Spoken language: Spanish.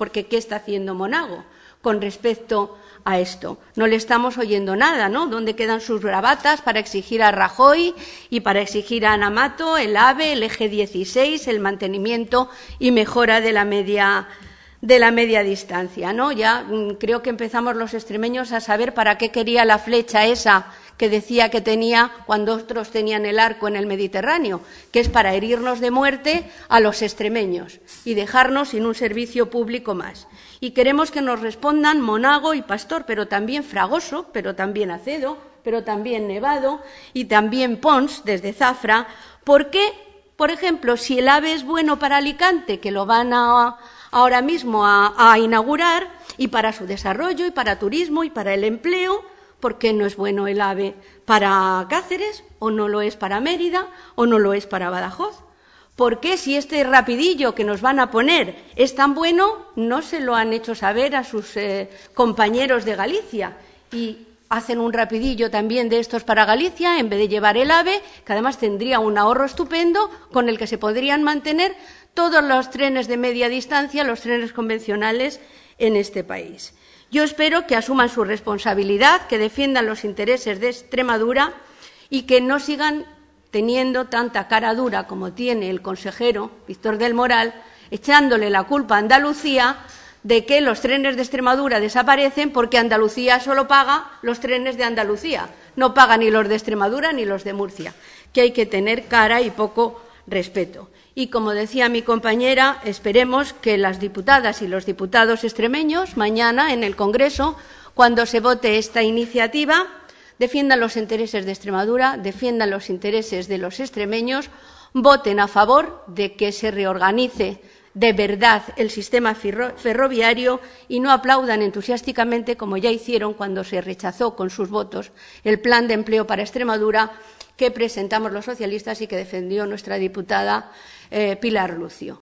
porque ¿qué está haciendo Monago con respecto a esto? No le estamos oyendo nada, ¿no? ¿Dónde quedan sus bravatas para exigir a Rajoy y para exigir a Anamato, el AVE, el eje 16, el mantenimiento y mejora de la media de la media distancia, ¿no? Ya mm, creo que empezamos los extremeños a saber para qué quería la flecha esa que decía que tenía cuando otros tenían el arco en el Mediterráneo, que es para herirnos de muerte a los extremeños y dejarnos sin un servicio público más. Y queremos que nos respondan Monago y Pastor, pero también Fragoso, pero también Acedo, pero también Nevado y también Pons desde Zafra. porque, por ejemplo, si el AVE es bueno para Alicante, que lo van ahora mismo a inaugurar, y para su desarrollo, y para turismo, y para el empleo, por qué no es bueno el AVE para Cáceres o no lo es para Mérida o no lo es para Badajoz. ¿Por qué si este rapidillo que nos van a poner es tan bueno, no se lo han hecho saber a sus eh, compañeros de Galicia? Y hacen un rapidillo también de estos para Galicia, en vez de llevar el AVE, que además tendría un ahorro estupendo con el que se podrían mantener todos los trenes de media distancia, los trenes convencionales en este país. Yo espero que asuman su responsabilidad, que defiendan los intereses de Extremadura y que no sigan teniendo tanta cara dura como tiene el consejero Víctor del Moral, echándole la culpa a Andalucía de que los trenes de Extremadura desaparecen porque Andalucía solo paga los trenes de Andalucía, no paga ni los de Extremadura ni los de Murcia, que hay que tener cara y poco respeto. Y como decía mi compañera, esperemos que las diputadas y los diputados extremeños mañana en el Congreso, cuando se vote esta iniciativa, defiendan los intereses de Extremadura, defiendan los intereses de los extremeños, voten a favor de que se reorganice de verdad el sistema ferroviario y no aplaudan entusiásticamente, como ya hicieron cuando se rechazó con sus votos el plan de empleo para Extremadura que presentamos los socialistas y que defendió nuestra diputada eh, Pilar Lucio.